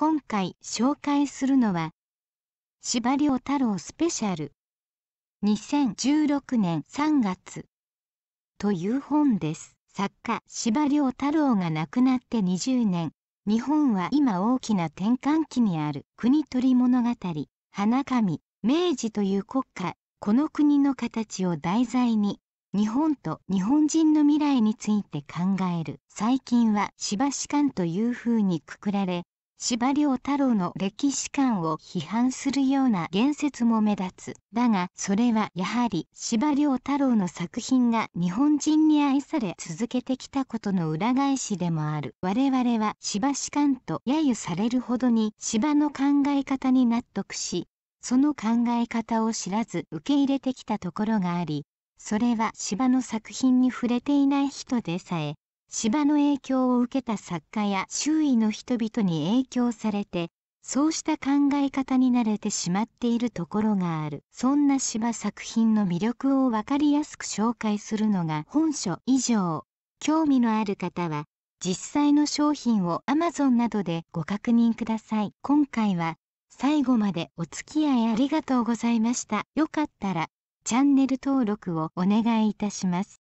今回紹介するのは、司馬遼太郎スペシャル2016年3月という本です。作家司馬遼太郎が亡くなって20年、日本は今大きな転換期にある国取物語、花神、明治という国家、この国の形を題材に、日本と日本人の未来について考える最近はしばしかというふうにくくられ司馬太郎の歴史観を批判するような言説も目立つ。だがそれはやはり司馬太郎の作品が日本人に愛され続けてきたことの裏返しでもある。我々は司馬士官と揶揄されるほどに司馬の考え方に納得し、その考え方を知らず受け入れてきたところがあり、それは司馬の作品に触れていない人でさえ芝の影響を受けた作家や周囲の人々に影響されてそうした考え方に慣れてしまっているところがあるそんな芝作品の魅力を分かりやすく紹介するのが本書以上興味のある方は実際の商品を Amazon などでご確認ください今回は最後までお付き合いありがとうございましたよかったらチャンネル登録をお願いいたします